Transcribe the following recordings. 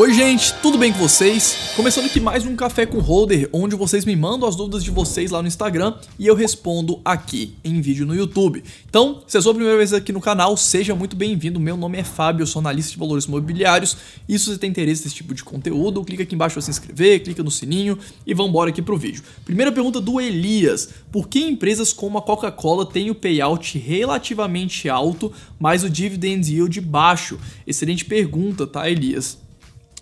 Oi gente, tudo bem com vocês? Começando aqui mais um Café com Holder, onde vocês me mandam as dúvidas de vocês lá no Instagram e eu respondo aqui em vídeo no YouTube. Então, se é a sua primeira vez aqui no canal, seja muito bem-vindo. Meu nome é Fábio, eu sou analista de valores imobiliários e se você tem interesse nesse tipo de conteúdo, clica aqui embaixo para se inscrever, clica no sininho e vambora aqui pro vídeo. Primeira pergunta do Elias, por que empresas como a Coca-Cola têm o payout relativamente alto, mas o dividend yield baixo? Excelente pergunta, tá Elias?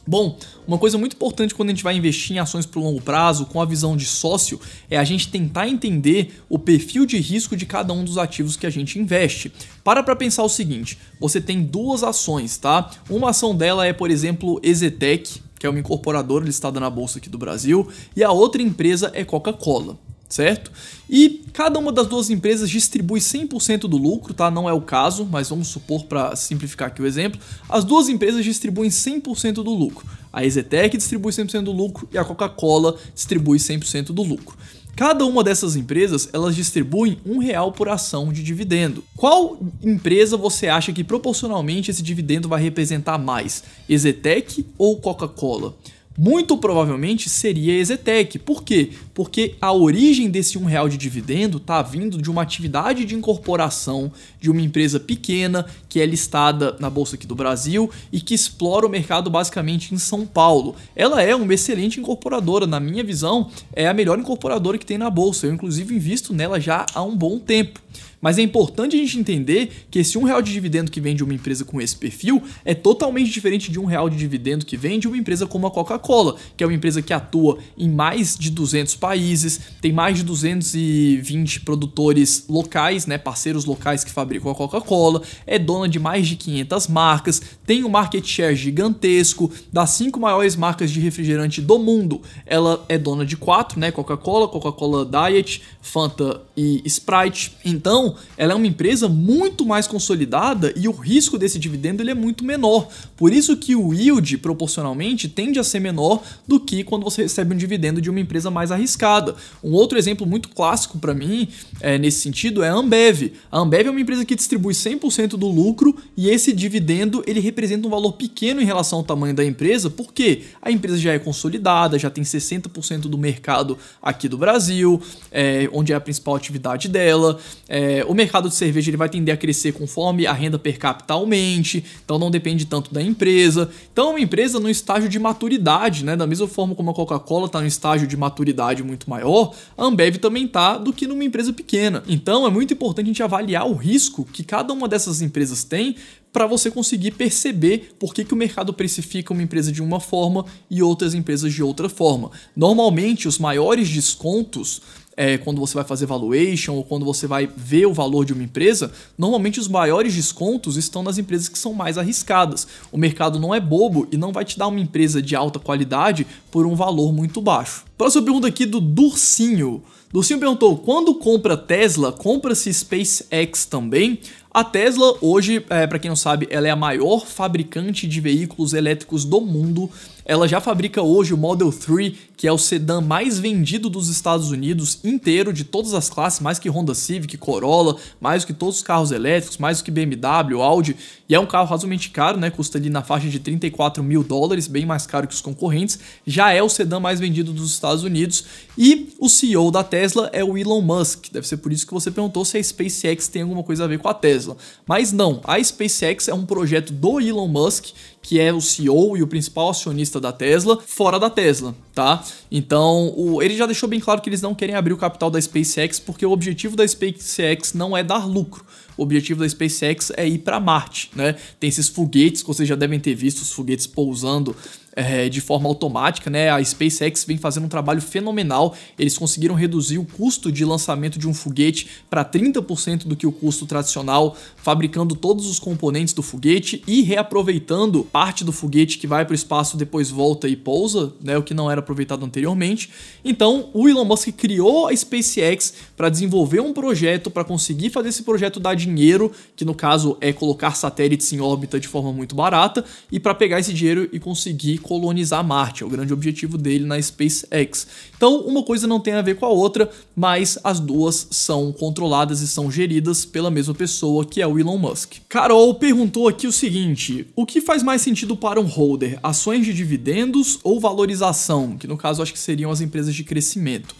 Bom, uma coisa muito importante quando a gente vai investir em ações para longo prazo, com a visão de sócio, é a gente tentar entender o perfil de risco de cada um dos ativos que a gente investe. Para para pensar o seguinte: você tem duas ações, tá? Uma ação dela é, por exemplo, Ezetec, que é uma incorporadora listada na bolsa aqui do Brasil, e a outra empresa é Coca-Cola certo? E cada uma das duas empresas distribui 100% do lucro, tá? Não é o caso, mas vamos supor para simplificar aqui o exemplo, as duas empresas distribuem 100% do lucro. A Exetec distribui 100% do lucro e a Coca-Cola distribui 100% do lucro. Cada uma dessas empresas, elas distribuem um real por ação de dividendo. Qual empresa você acha que proporcionalmente esse dividendo vai representar mais, Exetec ou Coca-Cola? Muito provavelmente seria a Por quê? porque a origem desse um real de dividendo está vindo de uma atividade de incorporação de uma empresa pequena que é listada na bolsa aqui do Brasil e que explora o mercado basicamente em São Paulo. Ela é uma excelente incorporadora, na minha visão, é a melhor incorporadora que tem na bolsa. Eu inclusive invisto nela já há um bom tempo. Mas é importante a gente entender que esse um real de dividendo que vem de uma empresa com esse perfil é totalmente diferente de um real de dividendo que vem de uma empresa como a Coca-Cola, que é uma empresa que atua em mais de 200 países, tem mais de 220 produtores locais, né, parceiros locais que fabricam a Coca-Cola, é dona de mais de 500 marcas, tem um market share gigantesco, das cinco maiores marcas de refrigerante do mundo, ela é dona de quatro, né, Coca-Cola, Coca-Cola Diet, Fanta e Sprite. Então, ela é uma empresa muito mais consolidada e o risco desse dividendo ele é muito menor. Por isso que o yield proporcionalmente tende a ser menor do que quando você recebe um dividendo de uma empresa mais arriscada escada. Um outro exemplo muito clássico para mim é, nesse sentido é a Ambev. A Ambev é uma empresa que distribui 100% do lucro e esse dividendo ele representa um valor pequeno em relação ao tamanho da empresa, porque a empresa já é consolidada, já tem 60% do mercado aqui do Brasil, é, onde é a principal atividade dela. É, o mercado de cerveja ele vai tender a crescer conforme a renda per capita aumente, então não depende tanto da empresa. Então, é uma empresa no estágio de maturidade, né? Da mesma forma como a Coca-Cola está no estágio de maturidade muito maior, a Ambev também está do que numa empresa pequena. Então é muito importante a gente avaliar o risco que cada uma dessas empresas tem para você conseguir perceber por que, que o mercado precifica uma empresa de uma forma e outras empresas de outra forma. Normalmente, os maiores descontos é, quando você vai fazer valuation ou quando você vai ver o valor de uma empresa, normalmente os maiores descontos estão nas empresas que são mais arriscadas. O mercado não é bobo e não vai te dar uma empresa de alta qualidade por um valor muito baixo. Próxima pergunta aqui do Dursinho. Dursinho perguntou: quando compra Tesla, compra-se SpaceX também? A Tesla hoje, é, para quem não sabe, ela é a maior fabricante de veículos elétricos do mundo ela já fabrica hoje o Model 3, que é o sedã mais vendido dos Estados Unidos inteiro, de todas as classes, mais que Honda Civic, Corolla, mais que todos os carros elétricos, mais que BMW, Audi, e é um carro razoavelmente caro, né? Custa ali na faixa de 34 mil dólares, bem mais caro que os concorrentes. Já é o sedã mais vendido dos Estados Unidos. E o CEO da Tesla é o Elon Musk. Deve ser por isso que você perguntou se a SpaceX tem alguma coisa a ver com a Tesla. Mas não, a SpaceX é um projeto do Elon Musk que é o CEO e o principal acionista da Tesla, fora da Tesla, tá? Então, o, ele já deixou bem claro que eles não querem abrir o capital da SpaceX porque o objetivo da SpaceX não é dar lucro. O objetivo da SpaceX é ir para Marte, né? Tem esses foguetes que vocês já devem ter visto, os foguetes pousando é, de forma automática, né? A SpaceX vem fazendo um trabalho fenomenal. Eles conseguiram reduzir o custo de lançamento de um foguete para 30% do que o custo tradicional, fabricando todos os componentes do foguete e reaproveitando parte do foguete que vai para o espaço, depois volta e pousa, né? O que não era aproveitado anteriormente. Então, o Elon Musk criou a SpaceX para desenvolver um projeto para conseguir fazer esse projeto dar dinheiro, que no caso é colocar satélites em órbita de forma muito barata, e para pegar esse dinheiro e conseguir colonizar Marte, é o grande objetivo dele na SpaceX. Então, uma coisa não tem a ver com a outra, mas as duas são controladas e são geridas pela mesma pessoa, que é o Elon Musk. Carol perguntou aqui o seguinte: o que faz mais sentido para um holder, ações de dividendos ou valorização, que no caso acho que seriam as empresas de crescimento?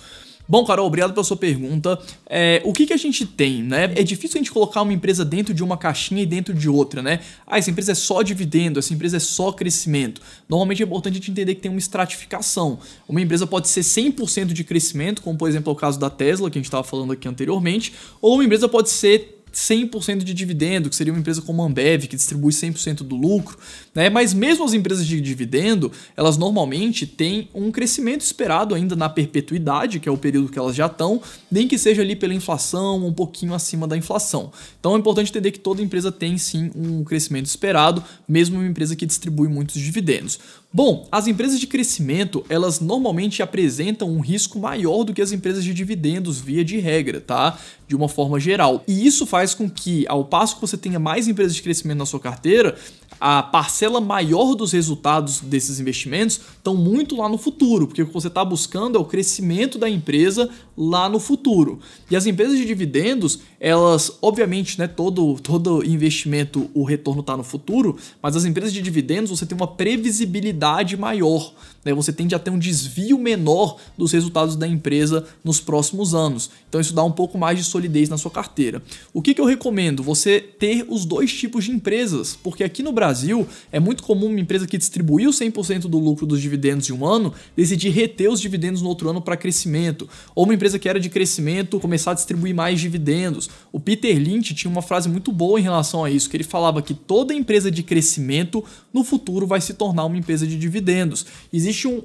Bom, Carol, obrigado pela sua pergunta. É, o que, que a gente tem, né? É difícil a gente colocar uma empresa dentro de uma caixinha e dentro de outra, né? Ah, essa empresa é só dividendo, essa empresa é só crescimento. Normalmente é importante a gente entender que tem uma estratificação. Uma empresa pode ser 100% de crescimento, como por exemplo é o caso da Tesla, que a gente estava falando aqui anteriormente, ou uma empresa pode ser 100% de dividendo, que seria uma empresa como a Ambev, que distribui 100% do lucro, né? Mas mesmo as empresas de dividendo, elas normalmente têm um crescimento esperado ainda na perpetuidade, que é o período que elas já estão, nem que seja ali pela inflação, um pouquinho acima da inflação. Então é importante entender que toda empresa tem sim um crescimento esperado, mesmo uma empresa que distribui muitos dividendos. Bom, as empresas de crescimento, elas normalmente apresentam um risco maior do que as empresas de dividendos via de regra, tá? De uma forma geral. E isso faz com que, ao passo que você tenha mais empresas de crescimento na sua carteira, a parcela maior dos resultados desses investimentos estão muito lá no futuro, porque o que você está buscando é o crescimento da empresa lá no futuro. E as empresas de dividendos, elas, obviamente, né, todo, todo investimento o retorno está no futuro, mas as empresas de dividendos você tem uma previsibilidade maior né, você tende a ter um desvio menor dos resultados da empresa nos próximos anos. Então isso dá um pouco mais de solidez na sua carteira. O que, que eu recomendo? Você ter os dois tipos de empresas, porque aqui no Brasil é muito comum uma empresa que distribuiu 100% do lucro dos dividendos de um ano decidir reter os dividendos no outro ano para crescimento, ou uma empresa que era de crescimento começar a distribuir mais dividendos. O Peter Lynch tinha uma frase muito boa em relação a isso, que ele falava que toda empresa de crescimento no futuro vai se tornar uma empresa de dividendos. Existe existe um,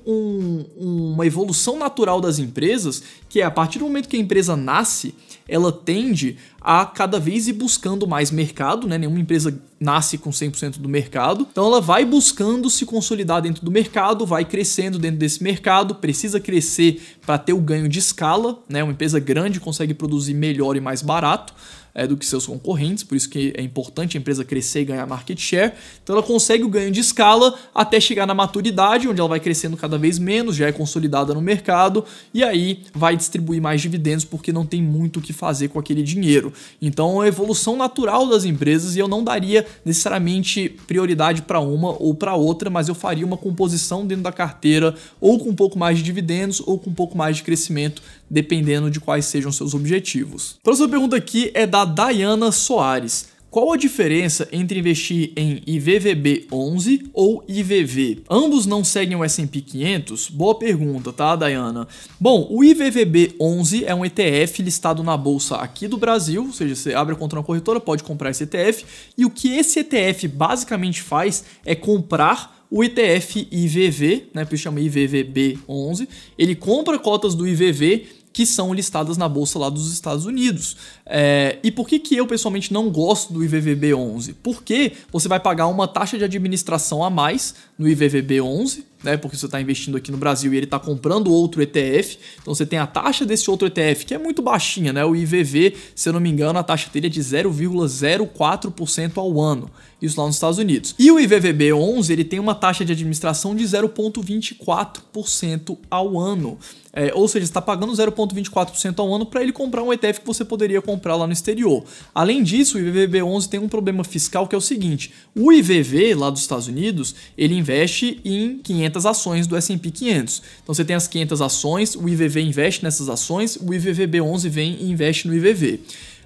um, uma evolução natural das empresas, que é a partir do momento que a empresa nasce, ela tende a cada vez ir buscando mais mercado, né? Nenhuma empresa nasce com 100% do mercado. Então ela vai buscando se consolidar dentro do mercado, vai crescendo dentro desse mercado, precisa crescer para ter o ganho de escala, né? Uma empresa grande consegue produzir melhor e mais barato. É, do que seus concorrentes, por isso que é importante a empresa crescer e ganhar market share. Então ela consegue o ganho de escala até chegar na maturidade, onde ela vai crescendo cada vez menos, já é consolidada no mercado, e aí vai distribuir mais dividendos porque não tem muito o que fazer com aquele dinheiro. Então é uma evolução natural das empresas e eu não daria necessariamente prioridade para uma ou para outra, mas eu faria uma composição dentro da carteira ou com um pouco mais de dividendos ou com um pouco mais de crescimento, dependendo de quais sejam seus objetivos. próxima pergunta aqui é da Diana Soares. Qual a diferença entre investir em IVVB 11 ou IVV? Ambos não seguem o S&P 500? Boa pergunta, tá, Dayana? Bom, o IVVB 11 é um ETF listado na bolsa aqui do Brasil, ou seja, você abre a conta na corretora, pode comprar esse ETF, e o que esse ETF basicamente faz é comprar o ETF IVV, né, por isso chama IVVB11, ele compra cotas do IVV que são listadas na bolsa lá dos Estados Unidos. É, e por que, que eu pessoalmente não gosto do IVVB11? Porque você vai pagar uma taxa de administração a mais no IVVB11, né? Porque você está investindo aqui no Brasil e ele está comprando outro ETF, então você tem a taxa desse outro ETF, que é muito baixinha, né? O IVV, se eu não me engano, a taxa dele é de 0,04% ao ano. Isso lá nos Estados Unidos. E o IVVB 11, ele tem uma taxa de administração de 0,24% ao ano. É, ou seja, está pagando 0,24% ao ano para ele comprar um ETF que você poderia comprar lá no exterior. Além disso, o IVVB11 tem um problema fiscal que é o seguinte: o IVV lá dos Estados Unidos ele investe em 500 500 ações do S&P 500. Então você tem as 500 ações, o IVV investe nessas ações, o IVVB11 vem e investe no IVV.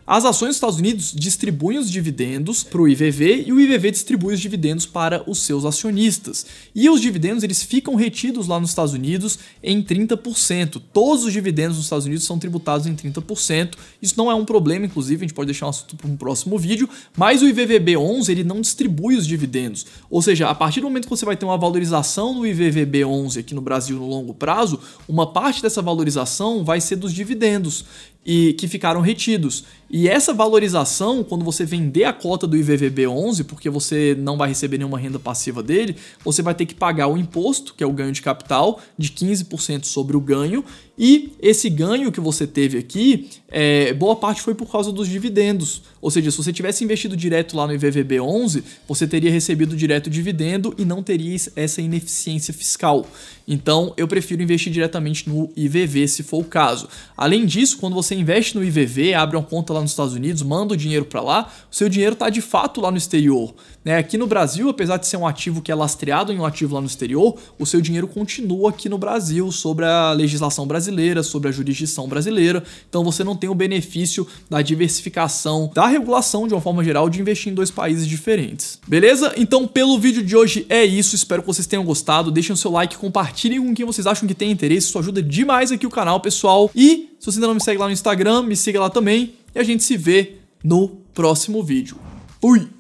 As ações dos Estados Unidos distribuem os dividendos para o IVV e o IVV distribui os dividendos para os seus acionistas. E os dividendos eles ficam retidos lá nos Estados Unidos em 30%. Todos os dividendos nos Estados Unidos são tributados em 30%. Isso não é um problema, inclusive, a gente pode deixar um assunto para um próximo vídeo, mas o IVVB11 ele não distribui os dividendos. Ou seja, a partir do momento que você vai ter uma valorização do IVVB11 aqui no Brasil no longo prazo, uma parte dessa valorização vai ser dos dividendos e que ficaram retidos. E essa valorização, quando você vender a cota do IVVB 11, porque você não vai receber nenhuma renda passiva dele, você vai ter que pagar o imposto, que é o ganho de capital, de 15% sobre o ganho, e esse ganho que você teve aqui, é, boa parte foi por causa dos dividendos. Ou seja, se você tivesse investido direto lá no IVVB11, você teria recebido direto o dividendo e não teria essa ineficiência fiscal. Então, eu prefiro investir diretamente no IVV, se for o caso. Além disso, quando você investe no IVV, abre uma conta lá nos Estados Unidos, manda o dinheiro para lá, o seu dinheiro está de fato lá no exterior. Né? Aqui no Brasil, apesar de ser um ativo que é lastreado em um ativo lá no exterior, o seu dinheiro continua aqui no Brasil sobre a legislação brasileira brasileira, sobre a jurisdição brasileira. Então você não tem o benefício da diversificação da regulação de uma forma geral de investir em dois países diferentes. Beleza? Então pelo vídeo de hoje é isso. Espero que vocês tenham gostado. Deixem o seu like, compartilhem com quem vocês acham que tem interesse. Isso ajuda demais aqui o canal, pessoal. E se você ainda não me segue lá no Instagram, me siga lá também. E a gente se vê no próximo vídeo. Fui!